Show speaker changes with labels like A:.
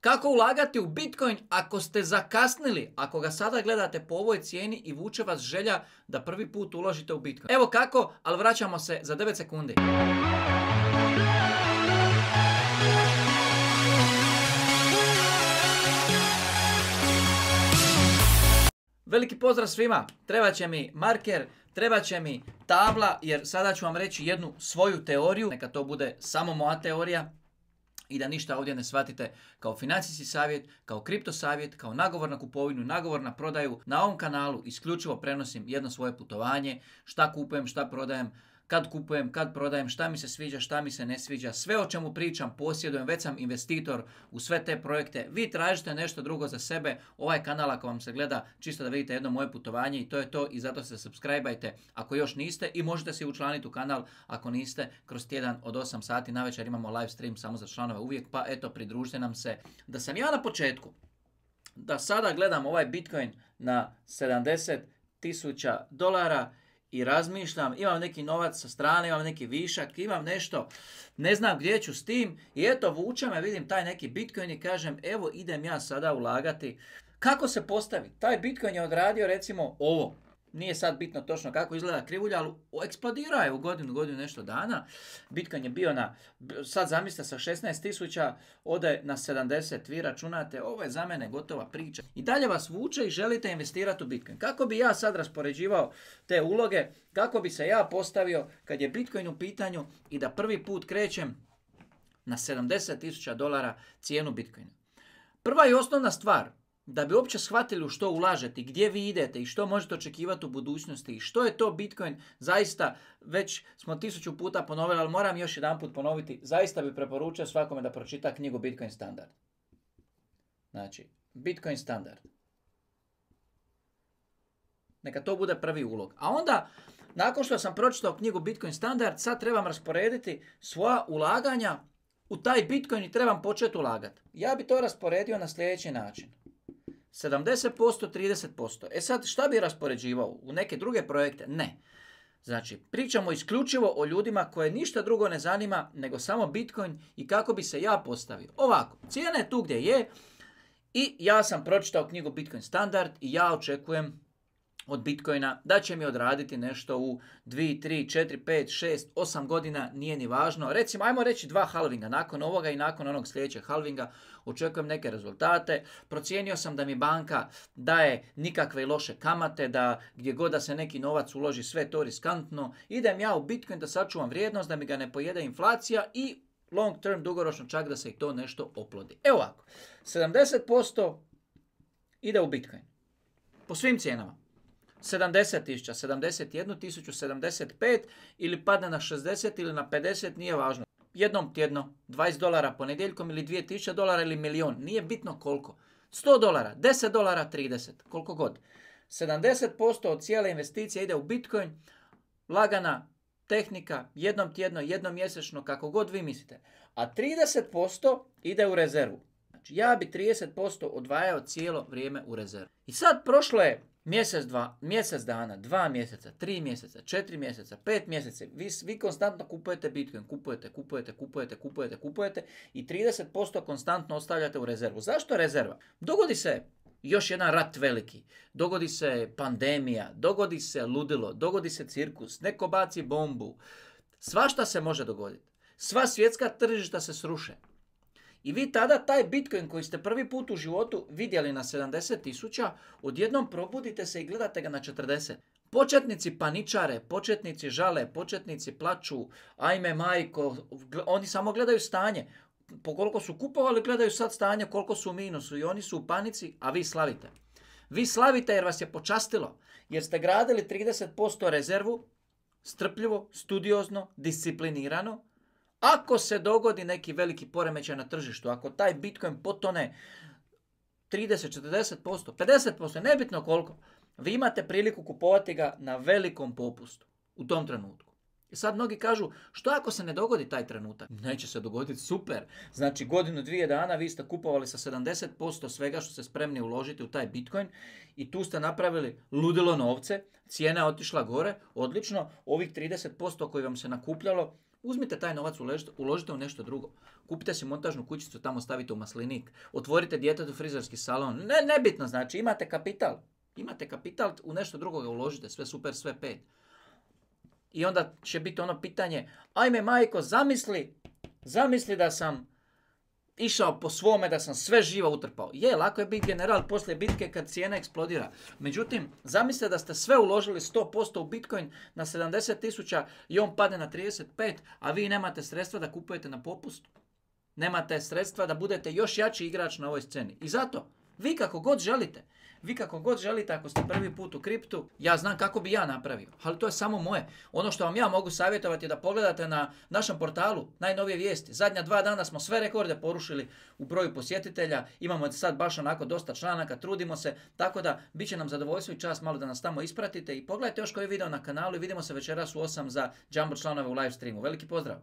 A: Kako ulagati u Bitcoin ako ste zakasnili, ako ga sada gledate po ovoj cijeni i vuče vas želja da prvi put uložite u Bitcoin? Evo kako, ali vraćamo se za 9 sekundi. Veliki pozdrav svima, treba će mi marker, treba će mi tabla jer sada ću vam reći jednu svoju teoriju, neka to bude samo moja teorija, i da ništa ovdje ne shvatite kao financijski savjet, kao kripto savjet, kao nagovor na kupovinu, nagovor na prodaju. Na ovom kanalu isključivo prenosim jedno svoje putovanje, šta kupujem, šta prodajem, kad kupujem, kad prodajem, šta mi se sviđa, šta mi se ne sviđa. Sve o čemu pričam posjedujem, već sam investitor u sve te projekte. Vi tražite nešto drugo za sebe, ovaj kanal ako vam se gleda, čisto da vidite jedno moje putovanje i to je to i zato se subscribeajte ako još niste i možete se učlaniti u kanal ako niste kroz tjedan od 8 sati na večer imamo live stream samo za članove uvijek, pa eto pridružite nam se. Da sam ja na početku, da sada gledam ovaj Bitcoin na 70 tisuća dolara i razmišljam, imam neki novac sa strane, imam neki višak, imam nešto, ne znam gdje ću s tim i eto vuče me, vidim taj neki Bitcoin i kažem evo idem ja sada ulagati. Kako se postaviti? Taj Bitcoin je odradio recimo ovo nije sad bitno točno kako izgleda krivulja, ali eksplodirao je u godinu, godinu nešto dana. Bitcoin je bio na, sad zamislite sa 16.000, ode na 70, vi računate, ovo je za mene gotova priča. I dalje vas vuče i želite investirati u Bitcoin. Kako bi ja sad raspoređivao te uloge, kako bi se ja postavio kad je Bitcoin u pitanju i da prvi put krećem na 70.000 dolara cijenu Bitcoina. Prva i osnovna stvar, da bi uopće shvatili u što ulažete gdje vi idete i što možete očekivati u budućnosti i što je to Bitcoin, zaista već smo tisuću puta ponovili, ali moram još jedan put ponoviti, zaista bih preporučio svakome da pročita knjigu Bitcoin Standard. Znači, Bitcoin Standard. Neka to bude prvi ulog. A onda, nakon što sam pročitao knjigu Bitcoin Standard, sad trebam rasporediti svoja ulaganja u taj Bitcoin i trebam početi ulagati. Ja bi to rasporedio na sljedeći način. 70%, 30%. E sad, šta bi raspoređivao? U neke druge projekte? Ne. Znači, pričamo isključivo o ljudima koje ništa drugo ne zanima nego samo Bitcoin i kako bi se ja postavio. Ovako, cijena je tu gdje je i ja sam pročitao knjigu Bitcoin Standard i ja očekujem od Bitcoina, da će mi odraditi nešto u 2, 3, 4, 5, 6, 8 godina, nije ni važno. Recimo, ajmo reći dva halvinga, nakon ovoga i nakon onog sljedećeg halvinga očekujem neke rezultate. Procijenio sam da mi banka daje nikakve loše kamate, da gdje god da se neki novac uloži sve to riskantno. Idem ja u Bitcoin da sačuvam vrijednost, da mi ga ne pojede inflacija i long term, dugoročno čak da se i to nešto oplodi. Evo ovako, 70% ide u Bitcoin. Po svim cijenama. 70.000, 71.000, ili padne na 60 ili na 50, nije važno. Jednom tjedno, 20 dolara ponedjeljkom ili 2000 dolara ili milion, nije bitno koliko. 100 dolara, 10 dolara, 30, koliko god. 70% od cijele investicije ide u Bitcoin, lagana tehnika, jednom tjedno, jednom mjesečno, kako god vi mislite. A 30% ide u rezervu. Znači, ja bi 30% odvajao cijelo vrijeme u rezervu. I sad prošlo je mjesec, dva, mjesec dana, dva mjeseca, tri mjeseca, četiri mjeseca, pet mjeseca. Vi, vi konstantno kupujete Bitcoin, kupujete, kupujete, kupujete, kupujete, kupujete i 30% konstantno ostavljate u rezervu. Zašto rezerva? Dogodi se još jedan rat veliki, dogodi se pandemija, dogodi se ludilo, dogodi se cirkus, neko baci bombu. Svašta se može dogoditi. Sva svjetska tržišta se sruše. I vi tada taj Bitcoin koji ste prvi put u životu vidjeli na 70 tisuća, odjednom probudite se i gledate ga na 40. Početnici paničare, početnici žale, početnici plaću, ajme majko, oni samo gledaju stanje. Po koliko su kupovali, gledaju sad stanje, koliko su u minusu i oni su u panici, a vi slavite. Vi slavite jer vas je počastilo, jer ste gradili 30% rezervu, strpljivo, studiozno, disciplinirano, ako se dogodi neki veliki poremećaj na tržištu, ako taj Bitcoin potone 30, 40%, 50%, nebitno koliko, vi imate priliku kupovati ga na velikom popustu u tom trenutku. I sad mnogi kažu, što ako se ne dogodi taj trenutak? Neće se dogoditi, super. Znači godinu, dvije dana vi ste kupovali sa 70% svega što ste spremni uložiti u taj Bitcoin i tu ste napravili ludilo novce, cijena je otišla gore, odlično, ovih 30% koji vam se nakupljalo, Uzmite taj novac, uložite u nešto drugo. Kupite si montažnu kućicu, tamo stavite u maslinik. Otvorite djetetu frizerski salon. Ne, nebitno, znači imate kapital. Imate kapital, u nešto drugo ga uložite. Sve super, sve pet. I onda će biti ono pitanje, ajme majko, zamisli, zamisli da sam išao po svome da sam sve živo utrpao. Je, lako je biti general poslije bitke kad cijena eksplodira. Međutim, zamislite da ste sve uložili 100% u Bitcoin na 70 tisuća i on padne na 35, a vi nemate sredstva da kupujete na popust. Nemate sredstva da budete još jači igrač na ovoj sceni. I zato, vi kako god želite, vi kako god želite, ako ste prvi put u kriptu, ja znam kako bi ja napravio, ali to je samo moje. Ono što vam ja mogu savjetovati je da pogledate na našem portalu najnovije vijesti. Zadnja dva dana smo sve rekorde porušili u broju posjetitelja, imamo sad baš onako dosta članaka, trudimo se, tako da bit će nam zadovoljstvo i čast malo da nas tamo ispratite i pogledajte još koji video na kanalu i vidimo se večeras u 8 za Jumbo članove u live streamu. Veliki pozdrav!